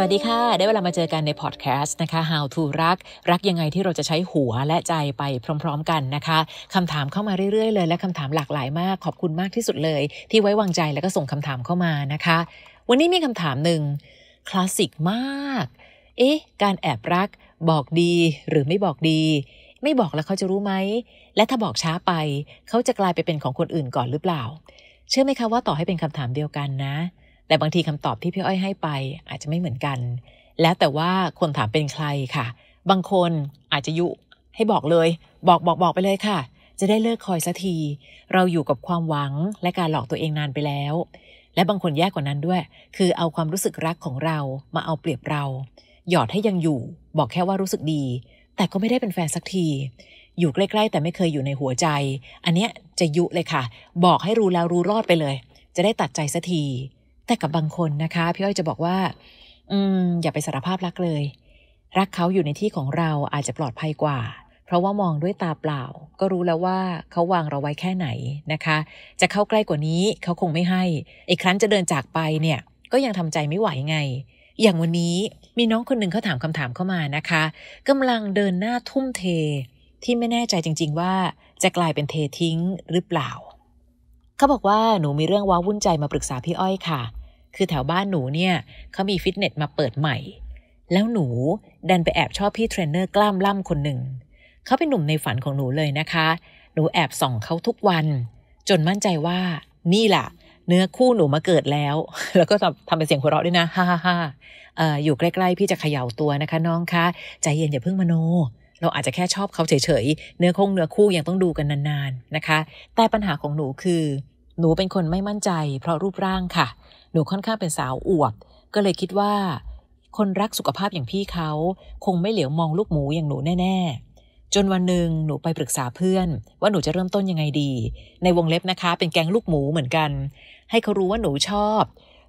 สวัสดีค่ะ ได้เวลามาเจอกันในพอดแคสต์นะคะ How to รักรักยังไงที่เราจะใช้หัวและใจไปพร้อมๆกันนะคะคำถามเข้ามาเรื่อย ๆ เลย และคำถามหลากหลายมาก ขอบคุณมากที่สุดเลย ที่ไว้วางใจแล้วก็ส่งคำถามเข้ามานะคะ วันนี้มีคำถามหนึ่งคลาสสิกมาก เอ๊ะ การแอบรัก บอกดี หรือไม่บอกดี ไม่บอกแล้วเขาจะรู้ไหม และถ้าบอกช้าไป เขาจะกลายไปเป็นของคนอื่นก่อนหรือเปล่า เชื่อไหมคะว่า ต่อให้เป็นคำถามเดียวกันนะแต่บางทีคำตอบที่พี่อ้อยให้ไปอาจจะไม่เหมือนกัน แล้วแต่ว่าคนถามเป็นใครค่ะ บางคนอาจจะยุให้บอกเลย บอกบอกบอกไปเลยค่ะ จะได้เลิกคอยสักที เราอยู่กับความหวังและการหลอกตัวเองนานไปแล้ว และบางคนแย่กว่านั้นด้วย คือเอาความรู้สึกรักของเรามาเอาเปรียบเรา หยอดให้ยังอยู่ บอกแค่ว่ารู้สึกดี แต่ก็ไม่ได้เป็นแฟนสักที อยู่ใกล้ๆแต่ไม่เคยอยู่ในหัวใจ อันเนี้ยจะยุเลยค่ะ บอกให้รู้แล้วรู้รอดไปเลย จะได้ตัดใจสักทีแต่กับบางคนนะคะ พี่อ้อยจะบอกว่าอืมอย่าไปสารภาพรักเลย รักเขาอยู่ในที่ของเราอาจจะปลอดภัยกว่า เพราะว่ามองด้วยตาเปล่า ก็รู้แล้วว่าเขาวางเราไว้แค่ไหนนะคะ จะเข้าใกล้กว่านี้เขาคงไม่ให้ อีกครั้งจะเดินจากไปเนี่ยก็ยังทำใจไม่ไหวไง อย่างวันนี้มีน้องคนหนึ่งเขาถามคำถามเข้ามานะคะ กำลังเดินหน้าทุ่มเทที่ไม่แน่ใจจริง ๆ ว่า จะกลายเป็นเททิ้งหรือเปล่าเขาบอกว่าหนูมีเรื่องว้าวุ่นใจมาปรึกษาพี่อ้อยค่ะ คือแถวบ้านหนูเนี่ยเขามีฟิตเนสมาเปิดใหม่ แล้วหนูดันไปแอบชอบพี่เทรนเนอร์กล้ามล่ำคนหนึ่ง เขาเป็นหนุ่มในฝันของหนูเลยนะคะ หนูแอบส่องเขาทุกวัน จนมั่นใจว่านี่แหละเนื้อคู่หนูมาเกิดแล้ว แล้วก็ทำเป็นเสียงหัวเราะด้วยนะฮ่าฮ่าอยู่ใกล้ๆพี่จะเขย่าตัวนะคะน้องคะใจเย็นอย่าเพิ่งมโนเราอาจจะแค่ชอบเขาเฉยๆ เนื้อคงเนื้อคู่ยังต้องดูกันนานๆ นะคะ แต่ปัญหาของหนูคือหนูเป็นคนไม่มั่นใจ เพราะรูปร่างค่ะ หนูค่อนข้างเป็นสาวอวบก็เลยคิดว่าคนรักสุขภาพอย่างพี่เขาคงไม่เหลียวมองลูกหมูอย่างหนูแน่ๆ จนวันหนึ่งหนูไปปรึกษาเพื่อน ว่าหนูจะเริ่มต้นยังไงดี ในวงเล็บนะคะ เป็นแกงลูกหมูเหมือนกัน ให้เขารู้ว่าหนูชอบ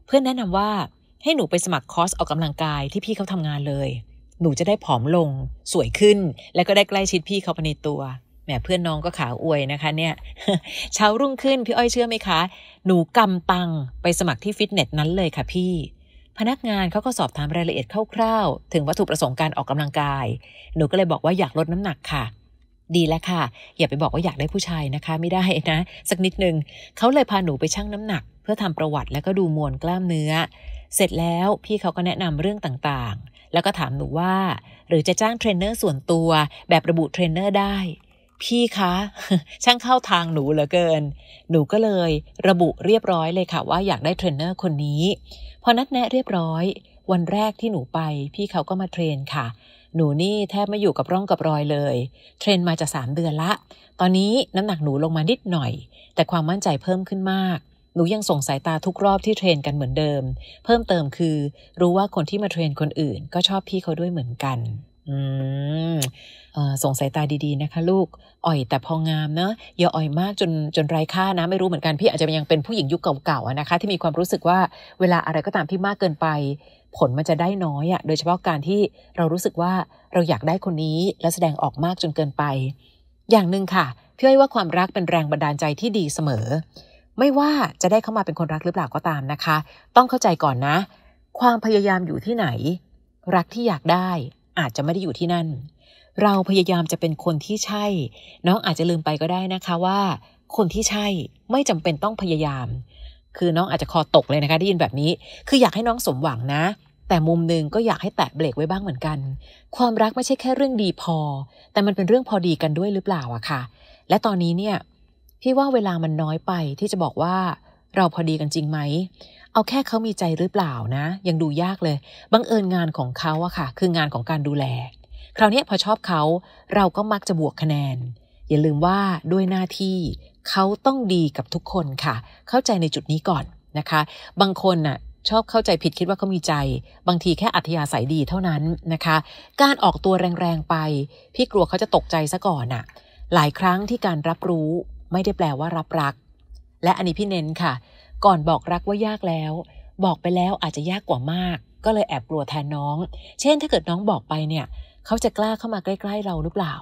เพื่อนแนะนำว่าให้หนูไปสมัครคอร์สออกกำลังกายที่พี่เขาทำงานเลยหนูจะได้ผอมลงสวยขึ้น แล้วก็ได้ใกล้ชิดพี่เขาไปในตัวแหมเพื่อนน้องก็ขาอวยนะคะ เนี่ยเช้ารุ่งขึ้นพี่อ้อยเชื่อไหมคะ หนูกำตังไปสมัครที่ฟิตเนสนั้นเลยค่ะ พี่ พนักงานเขาก็สอบถามรายละเอียดคร่าวๆถึงวัตถุประสงค์การออกกำลังกาย หนูก็เลยบอกว่าอยากลดน้ำหนักค่ะ ดีแล้วค่ะ อย่าไปบอกว่าอยากได้ผู้ชายนะคะ ไม่ได้นะ สักนิดนึงเขาเลยพาหนูไปชั่งน้ำหนัก เพื่อทำประวัติแล้วก็ดูมวลกล้ามเนื้อ เสร็จแล้วพี่เขาก็แนะนำเรื่องต่างแล้วก็ถามหนูว่า หรือจะจ้างเทรนเนอร์ส่วนตัว แบบระบุเทรนเนอร์ได้ พี่คะ ช่างเข้าทางหนูเหลือเกิน หนูก็เลยระบุเรียบร้อยเลยค่ะ ว่าอยากได้เทรนเนอร์คนนี้ พอนัดแนะเรียบร้อย วันแรกที่หนูไป พี่เขาก็มาเทรนค่ะ หนูนี่แทบไม่อยู่กับร่องกับรอยเลย เทรนมาจะสามเดือนละ ตอนนี้น้ำหนักหนูลงมานิดหน่อย แต่ความมั่นใจเพิ่มขึ้นมากหนูยังส่งสายตาทุกรอบที่เทรนกันเหมือนเดิม เพิ่มเติมคือ รู้ว่าคนที่มาเทรนคนอื่น ก็ชอบพี่เขาด้วยเหมือนกัน อืมส่งสายตาดีๆนะคะ ลูก อ่อยแต่พองามเนาะอย่าอ่อยมากจนจนไร้ค่านะไม่รู้เหมือนกันพี่อาจจะยังเป็นผู้หญิงยุคเก่าๆนะคะที่มีความรู้สึกว่าเวลาอะไรก็ตามพี่มากเกินไป ผลมันจะได้น้อยอะ่ะโดยเฉพาะการที่เรารู้สึกว่าเราอยากได้คนนี้และแสดงออกมากจนเกินไป อย่างหนึ่งค่ะพี่อ้อยว่าความรักเป็นแรงบันดาลใจที่ดีเสมอไม่ว่าจะได้เข้ามาเป็นคนรักหรือเปล่าก็ตามนะคะ ต้องเข้าใจก่อนนะ ความพยายามอยู่ที่ไหน รักที่อยากได้อาจจะไม่ได้อยู่ที่นั่น เราพยายามจะเป็นคนที่ใช่ น้องอาจจะลืมไปก็ได้นะคะว่า คนที่ใช่ไม่จำเป็นต้องพยายาม คือน้องอาจจะคอตกเลยนะคะได้ยินแบบนี้คืออยากให้น้องสมหวังนะ แต่มุมหนึ่งก็อยากให้แตะเบรกไว้บ้างเหมือนกัน ความรักไม่ใช่แค่เรื่องดีพอ แต่มันเป็นเรื่องพอดีกันด้วยหรือเปล่าอะค่ะ และตอนนี้เนี่ยพี่ว่าเวลามันน้อยไป ที่จะบอกว่า เราพอดีกันจริงไหม เอาแค่เขามีใจหรือเปล่านะ ยังดูยากเลย บังเอิญงานของเขาอะค่ะคืองานของการดูแล คราวนี้พอชอบเขาเราก็มักจะบวกคะแนน อย่าลืมว่าด้วยหน้าที่เขาต้องดีกับทุกคนค่ะ เข้าใจในจุดนี้ก่อนนะคะ บางคนน่ะชอบเข้าใจผิดคิดว่าเขามีใจ บางทีแค่อัธยาศัยดีเท่านั้นนะคะ การออกตัวแรงๆ ไป พี่กลัวเขาจะตกใจซะก่อนน่ะ หลายครั้งที่การรับรู้ไม่ได้แปลว่ารับรัก และอันนี้พี่เน้นค่ะ ก่อนบอกรักว่ายากแล้ว บอกไปแล้วอาจจะยากกว่ามาก ก็เลยแอบกลัวแทนน้อง เช่นถ้าเกิดน้องบอกไปเนี่ย เขาจะกล้าเข้ามาใกล้ๆเราหรือเปล่า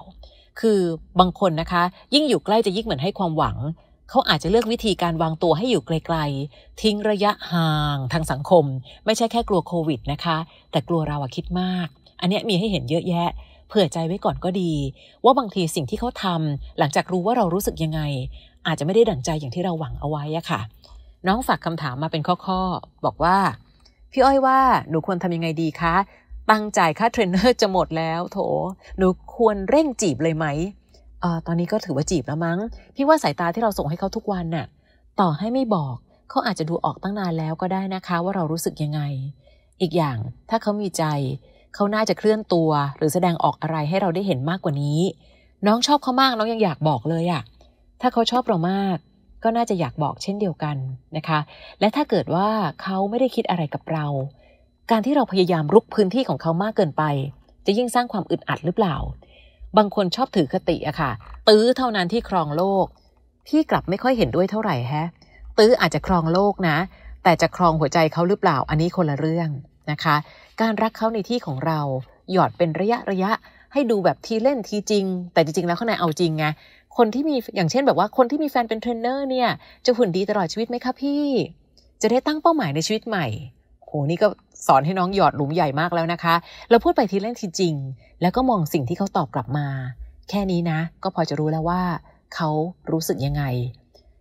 คือบางคนนะคะ ยิ่งอยู่ใกล้จะยิ่งเหมือนให้ความหวัง เขาอาจจะเลือกวิธีการวางตัวให้อยู่ไกลๆทิ้งระยะห่างทางสังคม ไม่ใช่แค่กลัวโควิดนะคะ แต่กลัวเราอะคิดมาก อันนี้มีให้เห็นเยอะแยะเผื่อใจไว้ก่อนก็ดี ว่าบางทีสิ่งที่เขาทำ หลังจากรู้ว่าเรารู้สึกยังไง อาจจะไม่ได้ดั่งใจอย่างที่เราหวังเอาไว้อะค่ะ น้องฝากคำถามมาเป็นข้อๆบอกว่า พี่อ้อยว่าหนูควรทำยังไงดีคะ ตั้งใจค่าเทรนเนอร์จะหมดแล้ว โถหนูควรเร่งจีบเลยไหมออตอนนี้ก็ถือว่าจีบแล้วมั้ง พี่ว่าสายตาที่เราส่งให้เขาทุกวันน่ะต่อให้ไม่บอกเขาอาจจะดูออกตั้งนานแล้วก็ได้นะคะ ว่าเรารู้สึกยังไง อีกอย่างถ้าเขามีใจเขาน่าจะเคลื่อนตัวหรือแสดงออกอะไรให้เราได้เห็นมากกว่านี้ น้องชอบเขามากน้องยังอยากบอกเลยอะถ้าเขาชอบเรามากก็น่าจะอยากบอกเช่นเดียวกันนะคะ และถ้าเกิดว่าเขาไม่ได้คิดอะไรกับเรา การที่เราพยายามรุกพื้นที่ของเขามากเกินไป จะยิ่งสร้างความอึดอัดหรือเปล่า บางคนชอบถือคติอะค่ะตื้อเท่านั้นที่ครองโลกพี่กลับไม่ค่อยเห็นด้วยเท่าไหร่แฮะ ตื้ออาจจะครองโลกนะ แต่จะครองหัวใจเขาหรือเปล่า อันนี้คนละเรื่องนะคะ การรักเขาในที่ของเราหยอดเป็นระยะระยะให้ดูแบบทีเล่นทีจริง แต่จริงๆแล้วข้างในเอาจริงไงคนที่มีอย่างเช่นแบบว่าคนที่มีแฟนเป็นเทรนเนอร์เนี่ยจะหุ่นดีตลอดชีวิตไหมคะพี่ จะได้ตั้งเป้าหมายในชีวิตใหม่ โหนี่ก็สอนให้น้องหยอดหลุมใหญ่มากแล้วนะคะเราพูดไปทีเล่นทีจริง แล้วก็มองสิ่งที่เขาตอบกลับมา แค่นี้นะ ก็พอจะรู้แล้วว่าเขารู้สึกยังไง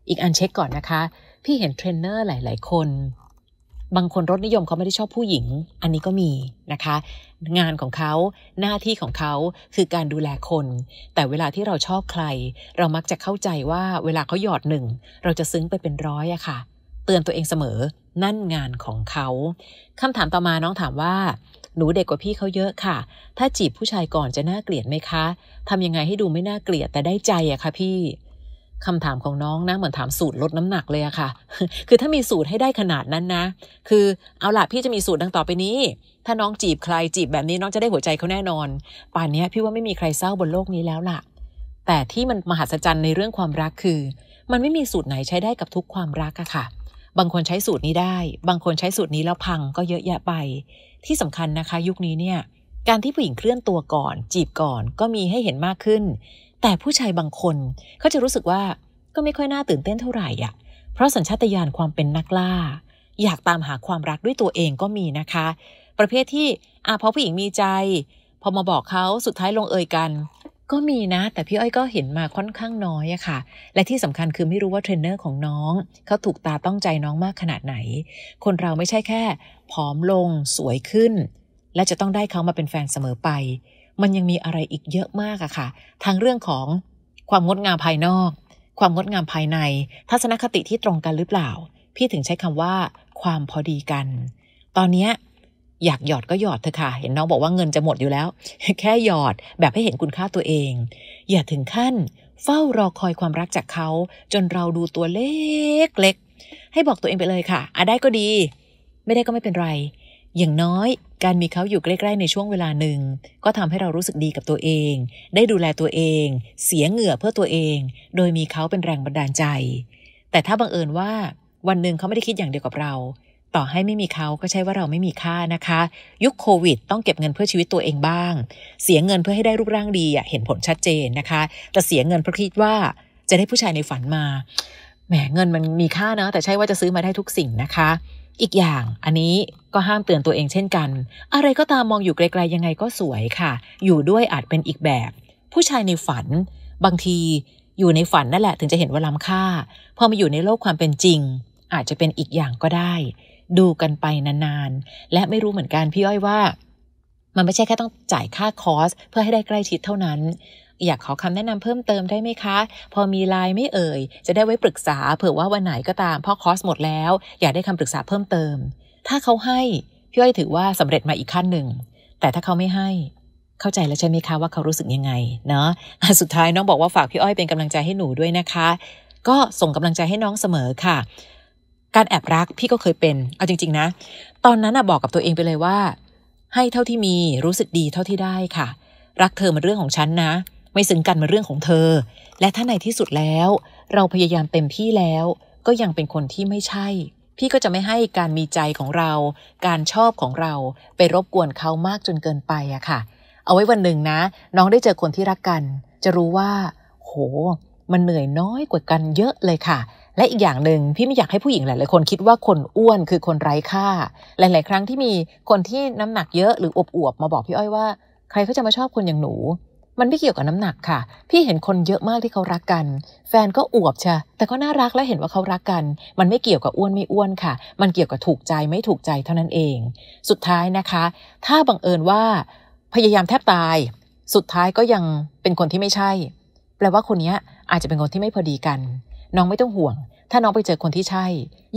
อีกอันเช็คก่อนนะคะ พี่เห็นเทรนเนอร์หลายๆ คนบางคนรสนิยมเขาไม่ได้ชอบผู้หญิง อันนี้ก็มีนะคะ งานของเขาหน้าที่ของเขาคือการดูแลคน แต่เวลาที่เราชอบใคร เรามักจะเข้าใจว่าเวลาเขาหยอดหนึ่งเราจะซึ้งไปเป็นร้อยอะค่ะ เตือนตัวเองเสมอ นั่นงานของเขาคำถามต่อมาน้องถามว่า หนูเด็กกว่าพี่เขาเยอะค่ะ ถ้าจีบผู้ชายก่อนจะน่าเกลียดไหมคะทำยังไงให้ดูไม่น่าเกลียดแต่ได้ใจอะคะพี่คำถามของน้องนะเหมือนถามสูตรลดน้ำหนักเลยอะค่ะ คือถ้ามีสูตรให้ได้ขนาดนั้นนะ คือเอาล่ะพี่จะมีสูตรดังต่อไปนี้ ถ้าน้องจีบใครจีบแบบนี้น้องจะได้หัวใจเขาแน่นอน ป่านนี้พี่ว่าไม่มีใครเศร้าบนโลกนี้แล้วล่ะแต่ที่มันมหัศจรรย์ในเรื่องความรักคือ มันไม่มีสูตรไหนใช้ได้กับทุกความรักอะค่ะ บางคนใช้สูตรนี้ได้ บางคนใช้สูตรนี้แล้วพังก็เยอะแยะไป ที่สำคัญนะคะ ยุคนี้เนี่ยการที่ผู้หญิงเคลื่อนตัวก่อน จีบก่อนก็มีให้เห็นมากขึ้นแต่ผู้ชายบางคนเขาจะรู้สึกว่าก็ไม่ค่อยน่าตื่นเต้นเท่าไหร่อ่ะ เพราะสัญชาตญาณความเป็นนักล่า อยากตามหาความรักด้วยตัวเองก็มีนะคะ ประเภทที่อาพอผู้หญิงมีใจ พอมาบอกเขาสุดท้ายลงเอยกัน ก็มีนะ แต่พี่อ้อยก็เห็นมาค่อนข้างน้อยอะค่ะ และที่สำคัญคือไม่รู้ว่าเทรนเนอร์ของน้องเขาถูกตาต้องใจน้องมากขนาดไหน คนเราไม่ใช่แค่ผอมลงสวยขึ้น และจะต้องได้เขามาเป็นแฟนเสมอไปมันยังมีอะไรอีกเยอะมากอะค่ะทั้งเรื่องของความงดงามภายนอก ความงดงามภายใน ทัศนคติที่ตรงกันหรือเปล่า พี่ถึงใช้คำว่า ความพอดีกัน ตอนเนี้ยอยากหยอดก็หยอดเถอะค่ะ เห็นน้องบอกว่าเงินจะหมดอยู่แล้ว แค่หยอดแบบให้เห็นคุณค่าตัวเอง อย่าถึงขั้น เฝ้ารอคอยความรักจากเขา จนเราดูตัวเล็กเล็ก ให้บอกตัวเองไปเลยค่ะอะได้ก็ดี ไม่ได้ก็ไม่เป็นไรอย่างน้อยการมีเขาอยู่ใกล้ๆในช่วงเวลาหนึ่งก็ทำให้เรารู้สึกดีกับตัวเอง ได้ดูแลตัวเอง เสียเหงื่อเพื่อตัวเอง โดยมีเขาเป็นแรงบันดาลใจ แต่ถ้าบังเอิญว่าวันหนึ่งเขาไม่ได้คิดอย่างเดียวกับเรา ต่อให้ไม่มีเขาก็ใช่ว่าเราไม่มีค่านะคะ ยุคโควิดต้องเก็บเงินเพื่อชีวิตตัวเองบ้าง เสียเงินเพื่อให้ได้รูปร่างดีเห็นผลชัดเจนนะคะ แต่เสียเงินเพราะคิดว่าจะได้ผู้ชายในฝันมาแหมเงินมันมีค่านะแต่ใช่ว่าจะซื้อมาได้ทุกสิ่งนะคะอีกอย่างอันนี้ก็ห้ามเตือนตัวเองเช่นกัน อะไรก็ตามมองอยู่ไกลๆยังไงก็สวยค่ะ อยู่ด้วยอาจเป็นอีกแบบ ผู้ชายในฝัน บางที อยู่ในฝันนั่นแหละถึงจะเห็นว่าล้ำค่าพอมาอยู่ในโลกความเป็นจริง อาจจะเป็นอีกอย่างก็ได้ ดูกันไปนานๆ และไม่รู้เหมือนกันพี่อ้อยว่า มันไม่ใช่แค่ต้องจ่ายค่าคอสเพื่อให้ได้ใกล้ชิดเท่านั้นอยากขอคำแนะนำเพิ่มเติมได้ไหมคะ พอมีไลน์ไม่เอ่ย จะได้ไว้ปรึกษา เผื่อว่าวันไหนก็ตามพ่อคอร์สหมดแล้วอยากได้คำปรึกษาเพิ่มเติม ถ้าเขาให้ พี่อ้อยถือว่าสำเร็จมาอีกขั้นหนึ่ง แต่ถ้าเขาไม่ให้ เข้าใจแล้วใช่ไหมคะว่าเขารู้สึกยังไงเนาะสุดท้ายน้องบอกว่าฝากพี่อ้อยเป็นกำลังใจให้หนูด้วยนะคะ ก็ส่งกำลังใจให้น้องเสมอค่ะ การแอบรักพี่ก็เคยเป็นเอาจริง ๆ นะ ตอนนั้นอะบอกกับตัวเองไปเลยว่า ให้เท่าที่มีรู้สึกดีเท่าที่ได้ค่ะ รักเธอมันเรื่องของฉันนะไม่ซึ้งกันมาเรื่องของเธอ และถ้าในที่สุดแล้ว เราพยายามเต็มที่แล้วก็ยังเป็นคนที่ไม่ใช่ พี่ก็จะไม่ให้การมีใจของเรา การชอบของเราไปรบกวนเขามากจนเกินไปอะค่ะ เอาไว้วันหนึ่งนะ น้องได้เจอคนที่รักกัน จะรู้ว่า โห มันเหนื่อยน้อยกว่ากันเยอะเลยค่ะ และอีกอย่างหนึ่งพี่ไม่อยากให้ผู้หญิงหลายๆคนคิดว่าคนอ้วนคือคนไร้ค่าหลาย ๆ ครั้งที่มีคนที่น้ำหนักเยอะหรืออวบๆมาบอกพี่อ้อยว่าใครเขาจะมาชอบคนอย่างหนูมันไม่เกี่ยวกับน้ำหนักค่ะ พี่เห็นคนเยอะมากที่เขารักกัน แฟนก็อวบชะ แต่ก็น่ารักและเห็นว่าเขารักกัน มันไม่เกี่ยวกับอ้วนไม่อ้วนค่ะ มันเกี่ยวกับถูกใจไม่ถูกใจเท่านั้นเอง สุดท้ายนะคะ ถ้าบังเอิญว่า พยายามแทบตาย สุดท้ายก็ยังเป็นคนที่ไม่ใช่ แปลว่าคนนี้อาจจะเป็นคนที่ไม่พอดีกัน น้องไม่ต้องห่วงถ้าน้องไปเจอคนที่ใช่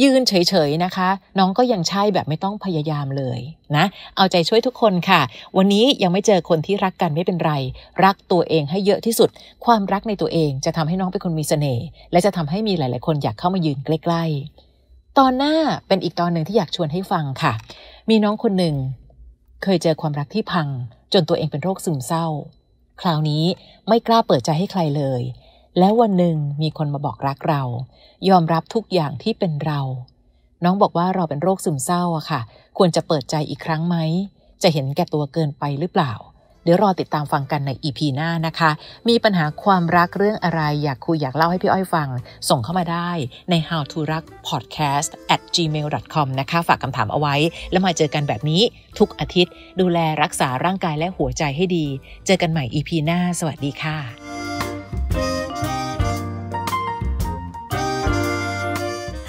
ยืน เฉย ๆ นะคะ น้องก็ยังใช่แบบไม่ต้องพยายามเลย นะ เอาใจช่วยทุกคนค่ะ วันนี้ยังไม่เจอคนที่รักกันไม่เป็นไร รักตัวเองให้เยอะที่สุด ความรักในตัวเองจะทำให้น้องเป็นคนมีเสน่ห์และจะทำให้มีหลายๆคนอยากเข้ามายืนใกล้ๆตอนหน้าเป็นอีกตอนหนึ่งที่อยากชวนให้ฟังค่ะ มีน้องคนหนึ่งเคยเจอความรักที่พัง จนตัวเองเป็นโรคซึมเศร้า คราวนี้ไม่กล้าเปิดใจให้ใครเลยแล้ววันหนึ่งมีคนมาบอกรักเรา ยอมรับทุกอย่างที่เป็นเรา น้องบอกว่าเราเป็นโรคซึมเศร้าอะค่ะ ควรจะเปิดใจอีกครั้งไหม จะเห็นแก่ตัวเกินไปหรือเปล่า เดี๋ยวรอติดตามฟังกันในอีพีหน้านะคะ มีปัญหาความรักเรื่องอะไรอยากคุยอยากเล่าให้พี่อ้อยฟัง ส่งเข้ามาได้ใน how to รัก podcast at gmail com นะคะ ฝากคำถามเอาไว้ แล้วมาเจอกันแบบนี้ ทุกอาทิตย์ ดูแลรักษาร่างกายและหัวใจให้ดี เจอกันใหม่อีพีหน้า สวัสดีค่ะ